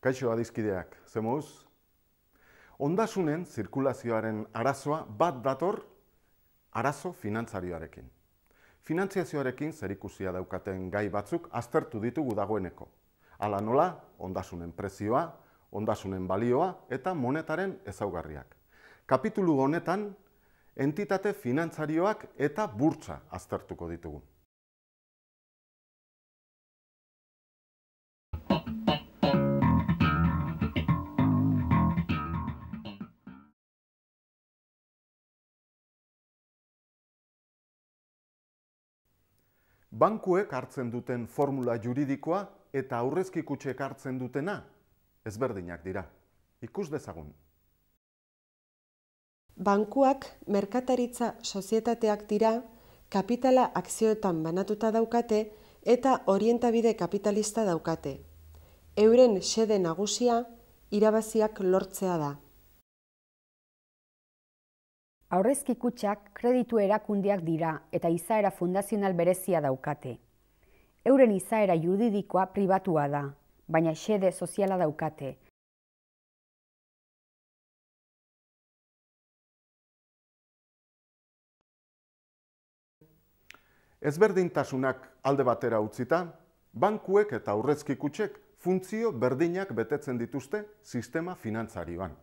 Kaixo adizkideak, zemuz? Ondasunen zirkulazioaren arazoa bat dator arazo finantzarioarekin. Finantziazioarekin zerikusia daukaten gai batzuk aztertu ditugu dagoeneko. Ala nola, ondasunen prezioa, ondasunen balioa eta monetaren ezaugarriak. Kapitulu honetan, entitate finantzarioak eta burtsa aztertuko ditugu. Bankuek hartzen duten formula juridikoa eta aurrezki kutxek hartzen dutena, ezberdinak dira. Ikus dezagun. Bankuak merkataritza sozietateak dira, kapitala akzioetan banatuta daukate eta orientabide kapitalista daukate. Euren xede nagusia, irabaziak lortzea da. Aurrezki kutxak kreditu erakundiak dira eta izaera fundazional berezia daukate euren izaera judidikoa pribatua da, baina xede soziala daukate. Ezberdintasunak alde batera utzita, bankuek eta aurrezki kutsek funtzio berdinak betetzen dituzte sistema finantzarioan.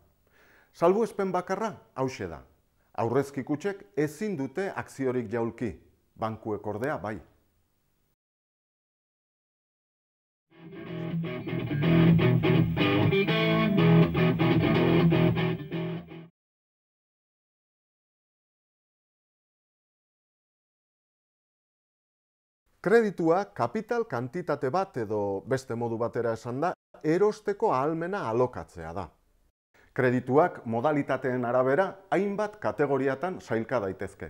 Salbu espen bakarra, da. Aurrezki kutsek ezin dute akziorik jaulki, bankuek ordea bai. Kreditua, kapital, kantitate bat edo beste modu batera esan da, erosteko ahalmena alokatzea da. Kredituak modalitateen arabera hainbat kategoriatan sailka daitezke.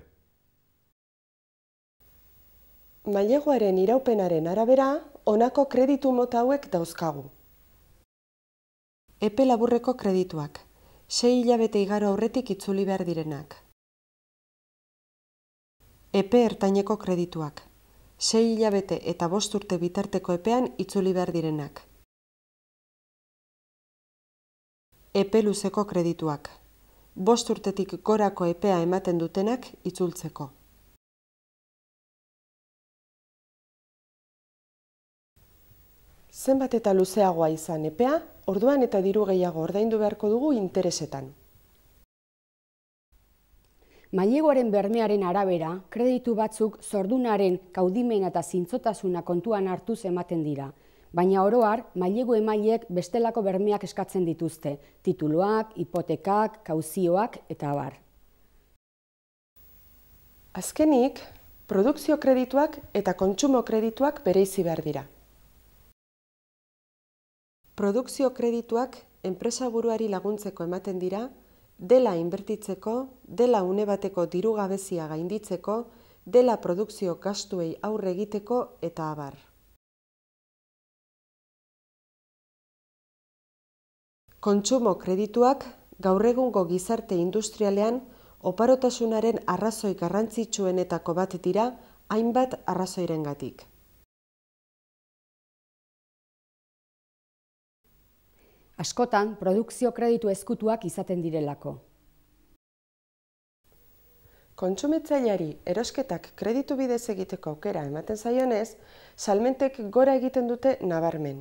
Maileguaren iraupenaren arabera, honako kreditu mota hauek dauzkagu. Epe laburreko kredituak, sei hilabete igaro aurretik itzuli behar direnak. Epe ertaineko kredituak, sei hilabete eta bost urte bitarteko epean itzuli behar direnak. Epe luzeko kredituak. Bost urtetik gorako epea ematen dutenak itzultzeko. Zenbat eta luzeagoa izan epea, orduan eta diru gehiago ordaindu beharko dugu interesetan. Mailegoaren bermearen arabera, kreditu batzuk zordunaren kaudimena eta zintzotasuna kontuan hartuz ematen dira. Baina oroar, mailegu emaileek bestelako bermeak eskatzen dituzte, tituluak, hipotekak, kauzioak eta abar. Azkenik, produkzio kredituak eta kontsumo kredituak bereizi behar dira. Produkzio kredituak enpresa buruari laguntzeko ematen dira, dela inbertitzeko, dela une bateko dirugabezia gainditzeko, dela produkzio gastuei aurre egiteko eta abar. Kontsumo kredituak gaur egungo gizarte industrialean oparotasunaren arrazoi garrantzitsuenetako bat dira hainbat arrazoirengatik. askotan produkzio kreditu ezkutuak izaten direlako. Kontsumitzaileari erosketak kreditu bidez egiteko aukera ematen zaionez, salmentek gora egiten dute nabarmen.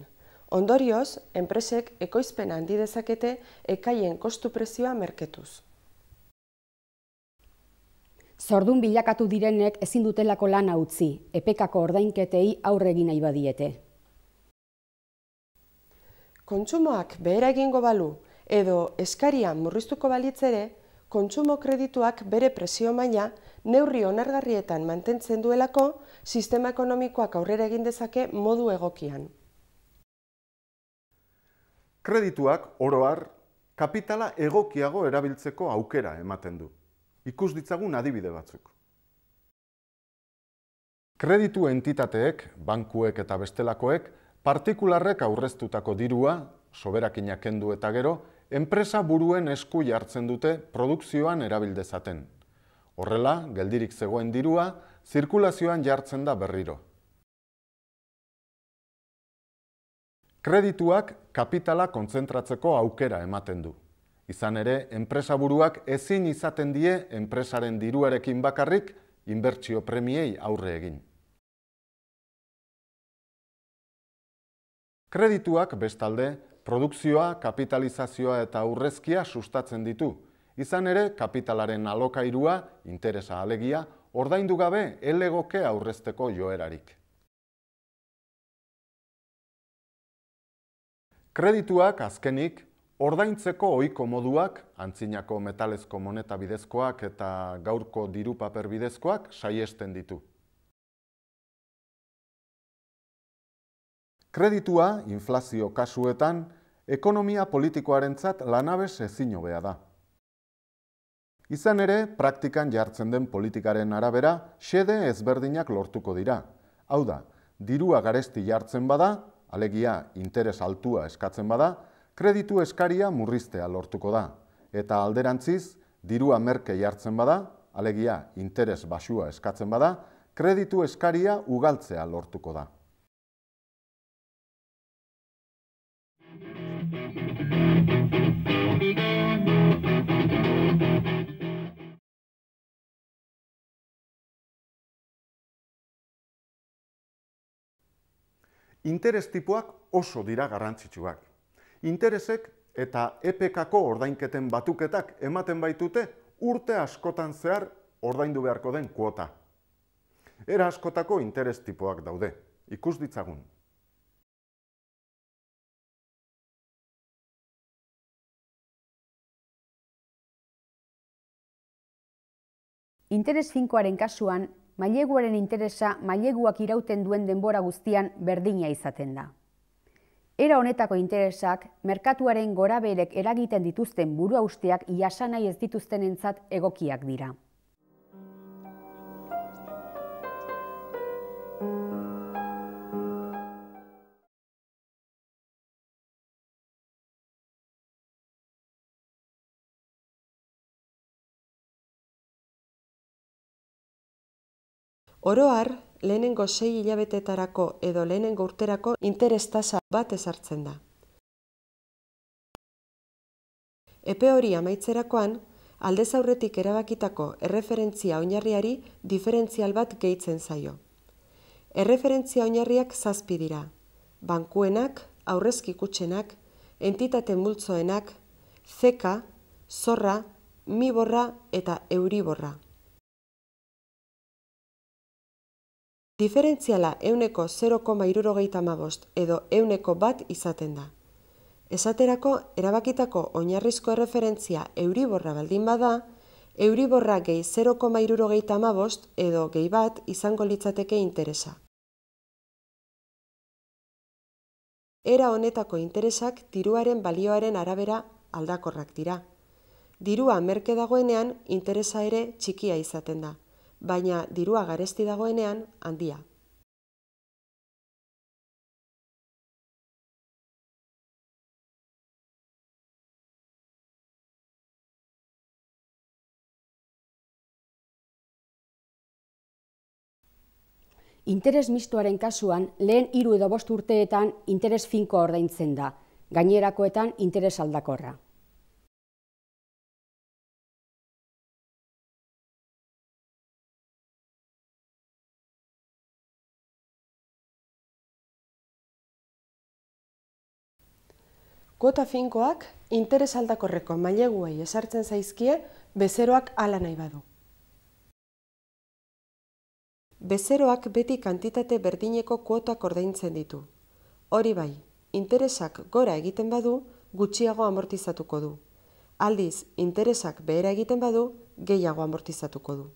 Ondorioz, enpresek ekoizpena handi dezakete ekaien kostu prezioa merketuz. Zordun bilakatu direnek ezin dutelako lana utzi, epekako ordainketei aurre egin nahi badiete kontsumoak behera egingo balu edo eskaria murriztuko balitz ere, kontsumo kredituak bere presio maila neurri onargarrietan mantentzen duelako sistema ekonomikoak aurrera egin dezake modu egokian. Kredituak oro har kapitala egokiago erabiltzeko aukera ematen du. Ikus ditzagun adibide batzuk. Kreditu entitateek, bankuek eta bestelakoek Partikularrek aurreztutako dirua, soberakina kendu eta gero, enpresa buruen esku jartzen dute produkzioan erabildezaten. Horrela, geldirik zegoen dirua, zirkulazioan jartzen da berriro. Kredituak kapitala kontzentratzeko aukera ematen du. Izan ere, enpresa buruak ezin izaten die enpresaren diruarekin bakarrik inbertsio premiei aurre egin. Kredituak bestalde, produkzioa, kapitalizazioa eta aurrezkia sustatzen ditu. Izan ere, kapitalaren alokairua, interesa alegia, ordaindu gabe elegoke aurrezteko joerarik. Kredituak azkenik, ordaintzeko ohiko moduak, antzinako metalezko moneta bidezkoak eta gaurko diru paper bidezkoak saiesten ditu. Kreditua, inflazio kasuetan, ekonomia politikoarentzat lanabes ezin obea da. Izan ere, praktikan jartzen den politikaren arabera, xede ezberdinak lortuko dira. Hau da, dirua garesti jartzen bada, alegia interes altua eskatzen bada, kreditu eskaria murriztea lortuko da. Eta alderantziz, dirua merke jartzen bada, alegia interes basua eskatzen bada, kreditu eskaria ugaltzea lortuko da. Interes tipuak oso dira garrantzitsuak. Interesek eta epk ordainketen batuketak ematen baitute urte askotan zehar ordaindu beharko den kuota. Era askotako interes tipuak daude, ikus ditzagun. Interes finkoaren kasuan, maileguaren interesa maileguak irauten duen denbora guztian berdina izaten da. Era honetako interesak, merkatuaren gora berek eragiten dituzten burua usteak jasanai ez dituzten entzat egokiak dira. Oroar, lehenengo sei hilabetetarako edo lehenengo urterako interes tasa bat ezartzen da. Epe hori amaitzerakoan, aldez aurretik erabakitako erreferentzia oinarriari diferentzial bat gehitzen zaio. Erreferentzia oinarriak zazpi dira. Bankuenak, aurrezki kutsenak, entitate multzoenak, zeka, zorra, miborra eta euriborra. Diferentziala euneko 0,irurogeita mabost edo euneko bat izaten da. Esaterako, erabakitako oinarrizko erreferentzia euriborra baldin bada, euriborra gehi 0,irurogeita mabost edo gehi bat izango litzateke interesa. Era honetako interesak diruaren balioaren arabera aldakorrak dira. Dirua merke dagoenean interesa ere txikia izaten da baina dirua garesti dagoenean handia. Interes mistuaren kasuan, lehen iru edo bost urteetan interes finko ordaintzen da, gainerakoetan interes aldakorra. Kuota finkoak interesaldakorreko maileguei esartzen zaizkie bezeroak ala nahi badu. Bezeroak beti kantitate berdineko kuotak ordaintzen ditu. Hori bai, interesak gora egiten badu, gutxiago amortizatuko du. Aldiz, interesak behera egiten badu, gehiago amortizatuko du.